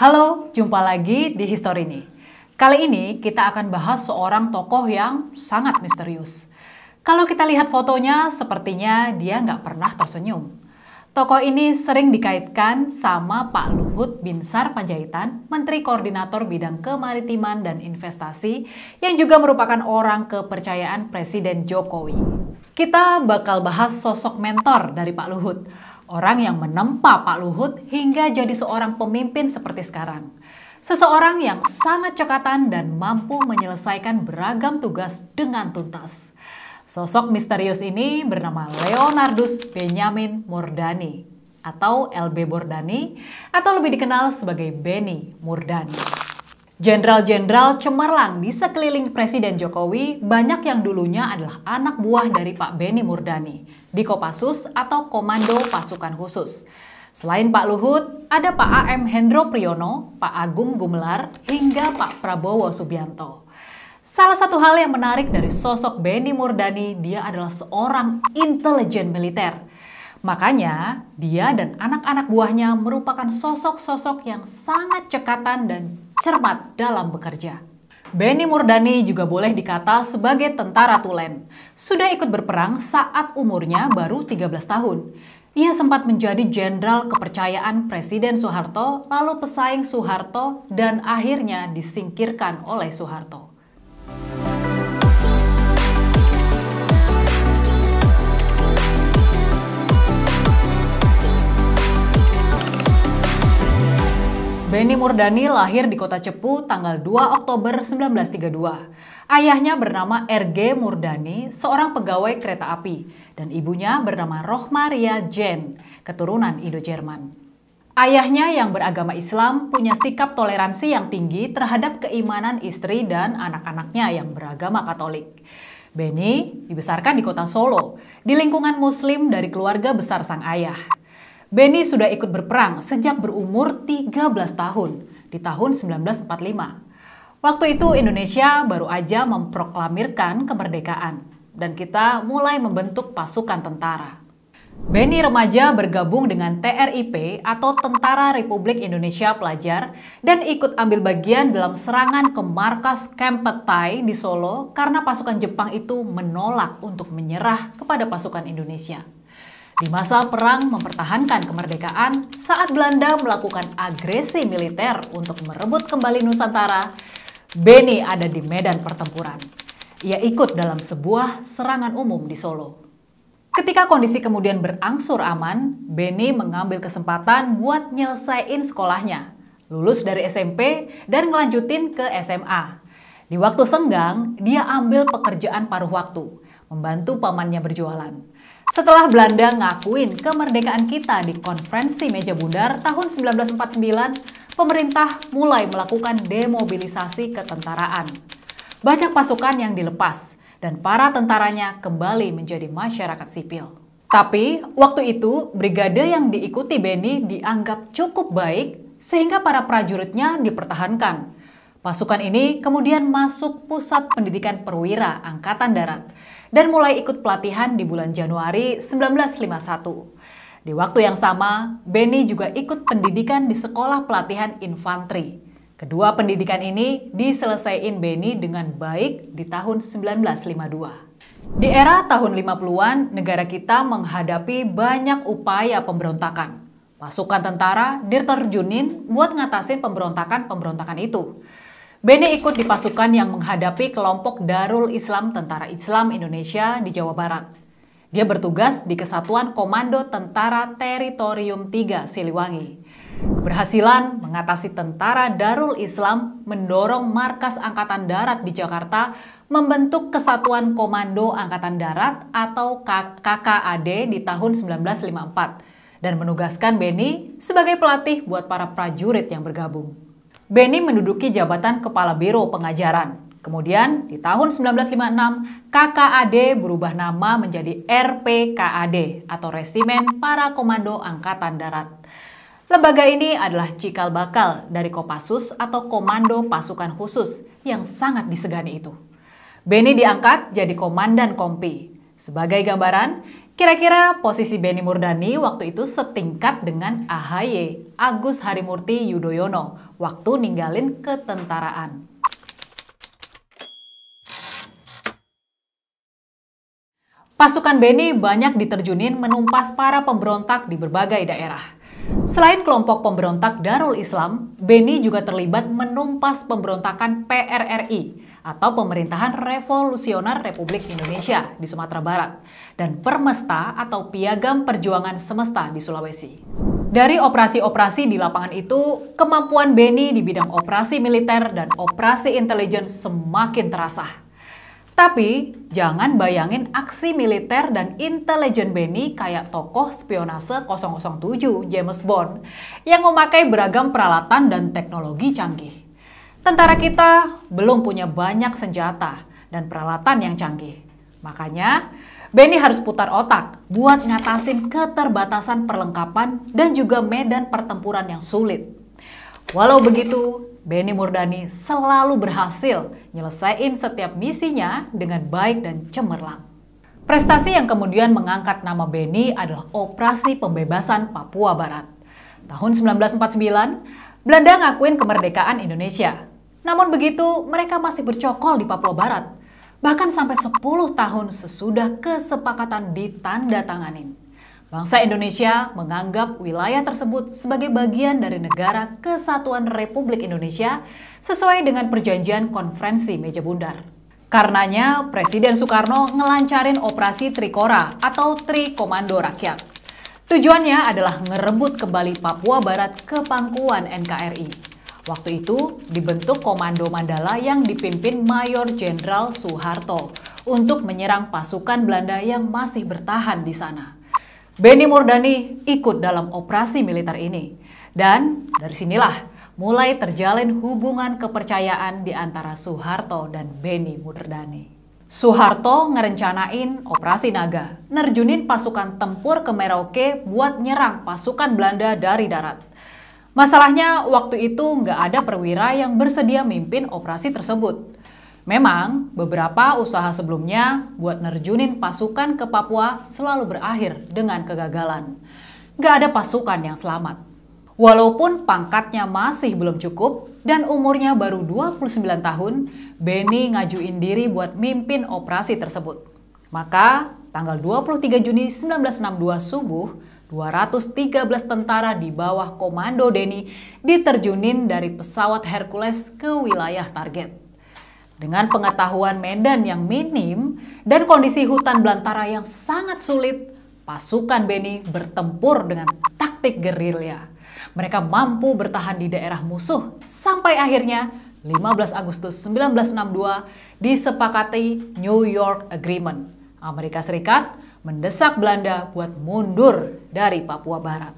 Halo, jumpa lagi di History ini. Kali ini kita akan bahas seorang tokoh yang sangat misterius. Kalau kita lihat fotonya, sepertinya dia nggak pernah tersenyum. Tokoh ini sering dikaitkan sama Pak Luhut Binsar Panjaitan, Menteri Koordinator Bidang Kemaritiman dan Investasi, yang juga merupakan orang kepercayaan Presiden Jokowi. Kita bakal bahas sosok mentor dari Pak Luhut. Orang yang menempa Pak Luhut hingga jadi seorang pemimpin seperti sekarang. Seseorang yang sangat cekatan dan mampu menyelesaikan beragam tugas dengan tuntas. Sosok misterius ini bernama Leonardus Benjamin Mordani, atau LB Bordani atau lebih dikenal sebagai Benny Mordani. Jenderal-jenderal cemerlang di sekeliling Presiden Jokowi banyak yang dulunya adalah anak buah dari Pak Beni Murdani di Kopassus atau Komando Pasukan Khusus. Selain Pak Luhut, ada Pak A.M. Hendro Priyono, Pak Agung Gumelar, hingga Pak Prabowo Subianto. Salah satu hal yang menarik dari sosok Beni Murdani, dia adalah seorang intelijen militer. Makanya, dia dan anak-anak buahnya merupakan sosok-sosok yang sangat cekatan dan cermat dalam bekerja. Benny Murdani juga boleh dikata sebagai tentara tulen. Sudah ikut berperang saat umurnya baru 13 tahun. Ia sempat menjadi jenderal kepercayaan Presiden Soeharto, lalu pesaing Soeharto, dan akhirnya disingkirkan oleh Soeharto. Beni Murdani lahir di kota Cepu tanggal 2 Oktober 1932. Ayahnya bernama RG Murdani, seorang pegawai kereta api, dan ibunya bernama Rohmaria Jen, keturunan Indo-Jerman. Ayahnya yang beragama Islam punya sikap toleransi yang tinggi terhadap keimanan istri dan anak-anaknya yang beragama Katolik. Beni dibesarkan di kota Solo, di lingkungan muslim dari keluarga besar sang ayah. Benny sudah ikut berperang sejak berumur 13 tahun di tahun 1945. Waktu itu Indonesia baru aja memproklamirkan kemerdekaan dan kita mulai membentuk pasukan tentara. Benny remaja bergabung dengan TRIP atau Tentara Republik Indonesia Pelajar dan ikut ambil bagian dalam serangan ke markas Kempetai di Solo karena pasukan Jepang itu menolak untuk menyerah kepada pasukan Indonesia. Di masa perang mempertahankan kemerdekaan saat Belanda melakukan agresi militer untuk merebut kembali Nusantara, Beni ada di medan pertempuran. Ia ikut dalam sebuah serangan umum di Solo. Ketika kondisi kemudian berangsur aman, Beni mengambil kesempatan buat nyelesain sekolahnya, lulus dari SMP dan ngelanjutin ke SMA. Di waktu senggang, dia ambil pekerjaan paruh waktu, membantu pamannya berjualan. Setelah Belanda ngakuin kemerdekaan kita di konferensi meja bundar tahun 1949, pemerintah mulai melakukan demobilisasi ketentaraan. Banyak pasukan yang dilepas dan para tentaranya kembali menjadi masyarakat sipil. Tapi waktu itu brigade yang diikuti Benny dianggap cukup baik sehingga para prajuritnya dipertahankan. Pasukan ini kemudian masuk pusat pendidikan perwira angkatan darat dan mulai ikut pelatihan di bulan Januari 1951. Di waktu yang sama, Benny juga ikut pendidikan di Sekolah Pelatihan Infanteri. Kedua pendidikan ini diselesaikan Benny dengan baik di tahun 1952. Di era tahun 50-an, negara kita menghadapi banyak upaya pemberontakan. Pasukan tentara diterjunin buat ngatasin pemberontakan-pemberontakan itu. Bene ikut di pasukan yang menghadapi kelompok Darul Islam Tentara Islam Indonesia di Jawa Barat. Dia bertugas di Kesatuan Komando Tentara Teritorium 3 Siliwangi. Keberhasilan mengatasi tentara Darul Islam mendorong Markas Angkatan Darat di Jakarta membentuk Kesatuan Komando Angkatan Darat atau KKAD di tahun 1954 dan menugaskan Beni sebagai pelatih buat para prajurit yang bergabung. Beni menduduki jabatan Kepala Biro Pengajaran. Kemudian di tahun 1956, KKAD berubah nama menjadi RPKAD atau Resimen Para Komando Angkatan Darat. Lembaga ini adalah cikal bakal dari Kopassus atau Komando Pasukan Khusus yang sangat disegani itu. Beni diangkat jadi Komandan Kompi. Sebagai gambaran, Kira-kira posisi Benny Murdani waktu itu setingkat dengan AHY, Agus Harimurti Yudhoyono, waktu ninggalin ketentaraan. Pasukan Beni banyak diterjunin menumpas para pemberontak di berbagai daerah. Selain kelompok pemberontak Darul Islam, Beni juga terlibat menumpas pemberontakan PRRI atau Pemerintahan Revolusioner Republik Indonesia di Sumatera Barat dan Permesta atau Piagam Perjuangan Semesta di Sulawesi. Dari operasi-operasi di lapangan itu, kemampuan Beni di bidang operasi militer dan operasi intelijen semakin terasa. Tapi, jangan bayangin aksi militer dan intelijen Benny kayak tokoh spionase 007 James Bond yang memakai beragam peralatan dan teknologi canggih. Tentara kita belum punya banyak senjata dan peralatan yang canggih. Makanya, Benny harus putar otak buat ngatasin keterbatasan perlengkapan dan juga medan pertempuran yang sulit. Walau begitu, Benny Murdani selalu berhasil nyelesain setiap misinya dengan baik dan cemerlang. Prestasi yang kemudian mengangkat nama Benny adalah Operasi Pembebasan Papua Barat. Tahun 1949, Belanda ngakuin kemerdekaan Indonesia namun begitu, mereka masih bercokol di Papua Barat. Bahkan sampai 10 tahun sesudah kesepakatan ditandatanganin. Bangsa Indonesia menganggap wilayah tersebut sebagai bagian dari negara kesatuan Republik Indonesia sesuai dengan perjanjian konferensi meja bundar. Karenanya, Presiden Soekarno ngelancarin operasi Trikora atau Trikomando Rakyat. Tujuannya adalah ngerebut kembali Papua Barat ke pangkuan NKRI. Waktu itu dibentuk Komando Mandala yang dipimpin Mayor Jenderal Soeharto untuk menyerang pasukan Belanda yang masih bertahan di sana. Benny Murdani ikut dalam operasi militer ini. Dan dari sinilah mulai terjalin hubungan kepercayaan di antara Soeharto dan Benny Murdani. Soeharto ngerencanain operasi naga, nerjunin pasukan tempur ke Merauke buat nyerang pasukan Belanda dari darat. Masalahnya, waktu itu nggak ada perwira yang bersedia memimpin operasi tersebut. Memang, beberapa usaha sebelumnya buat nerjunin pasukan ke Papua selalu berakhir dengan kegagalan. Nggak ada pasukan yang selamat. Walaupun pangkatnya masih belum cukup dan umurnya baru 29 tahun, Benny ngajuin diri buat mimpin operasi tersebut. Maka, tanggal 23 Juni 1962 subuh, 213 tentara di bawah komando Denny diterjunin dari pesawat Hercules ke wilayah target. Dengan pengetahuan medan yang minim dan kondisi hutan belantara yang sangat sulit, pasukan Benny bertempur dengan taktik gerilya. Mereka mampu bertahan di daerah musuh sampai akhirnya 15 Agustus 1962 disepakati New York Agreement Amerika Serikat mendesak Belanda buat mundur dari Papua Barat.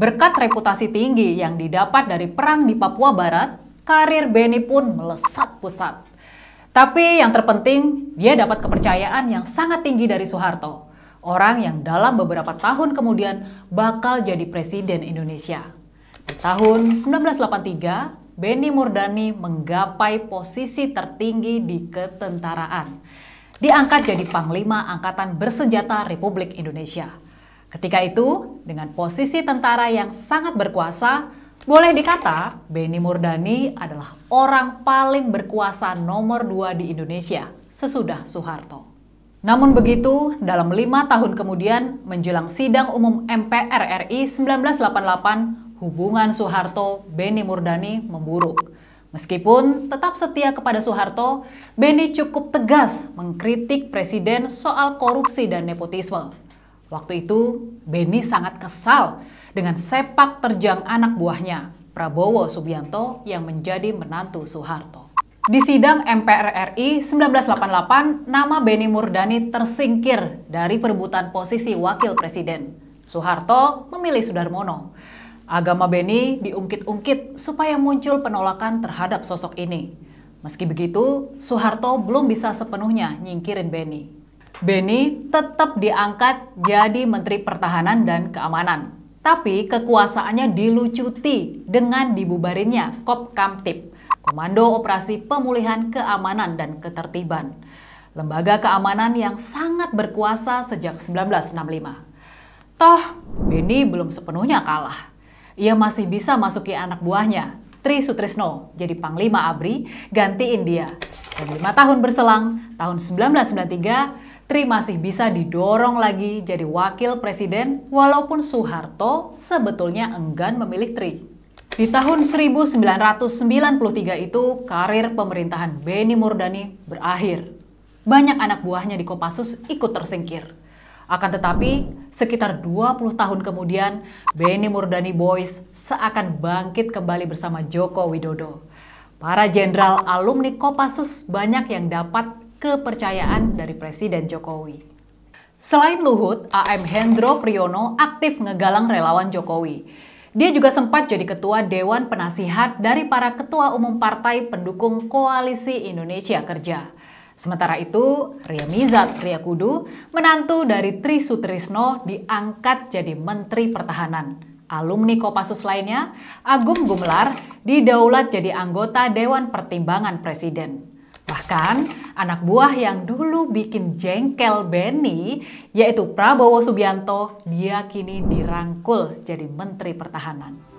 Berkat reputasi tinggi yang didapat dari perang di Papua Barat, karir Benny pun melesat pusat. Tapi yang terpenting, dia dapat kepercayaan yang sangat tinggi dari Soeharto, orang yang dalam beberapa tahun kemudian bakal jadi presiden Indonesia. Di tahun 1983, Benny Murdani menggapai posisi tertinggi di ketentaraan. Diangkat jadi Panglima Angkatan Bersenjata Republik Indonesia. Ketika itu, dengan posisi tentara yang sangat berkuasa, boleh dikata Benny Murdani adalah orang paling berkuasa nomor dua di Indonesia sesudah Soeharto. Namun begitu, dalam lima tahun kemudian menjelang sidang umum MPR RI 1988, hubungan Soeharto benny Murdani memburuk. Meskipun tetap setia kepada Soeharto, Benny cukup tegas mengkritik presiden soal korupsi dan nepotisme. Waktu itu, Benny sangat kesal dengan sepak terjang anak buahnya, Prabowo Subianto yang menjadi menantu Soeharto. Di sidang MPR RI 1988, nama Benny Murdani tersingkir dari perebutan posisi wakil presiden. Soeharto memilih Sudarmono. Agama Beni diungkit-ungkit supaya muncul penolakan terhadap sosok ini. Meski begitu, Soeharto belum bisa sepenuhnya nyingkirin Beni. Beni tetap diangkat jadi Menteri Pertahanan dan Keamanan. Tapi kekuasaannya dilucuti dengan dibubarinnya Kopkamtib, Komando Operasi Pemulihan Keamanan dan Ketertiban, lembaga keamanan yang sangat berkuasa sejak 1965. Toh, Beni belum sepenuhnya kalah. Ia masih bisa masuki anak buahnya, Tri Sutrisno, jadi Panglima ABRI, ganti India. Dan lima tahun berselang, tahun 1993, Tri masih bisa didorong lagi jadi wakil presiden walaupun Soeharto sebetulnya enggan memilih Tri. Di tahun 1993 itu, karir pemerintahan Beni Murdani berakhir. Banyak anak buahnya di Kopassus ikut tersingkir. Akan tetapi, sekitar 20 tahun kemudian, Benny Murdani Boys seakan bangkit kembali bersama Joko Widodo. Para jenderal alumni Kopassus banyak yang dapat kepercayaan dari Presiden Jokowi. Selain Luhut, AM Hendro Priyono aktif ngegalang relawan Jokowi. Dia juga sempat jadi ketua Dewan Penasihat dari para ketua umum partai pendukung Koalisi Indonesia Kerja. Sementara itu, Ria Mizat Ria Kudu, menantu dari Tri Sutrisno diangkat jadi Menteri Pertahanan. Alumni Kopassus lainnya, Agung Gumelar, didaulat jadi anggota Dewan Pertimbangan Presiden. Bahkan, anak buah yang dulu bikin jengkel Benny, yaitu Prabowo Subianto, dia kini dirangkul jadi Menteri Pertahanan.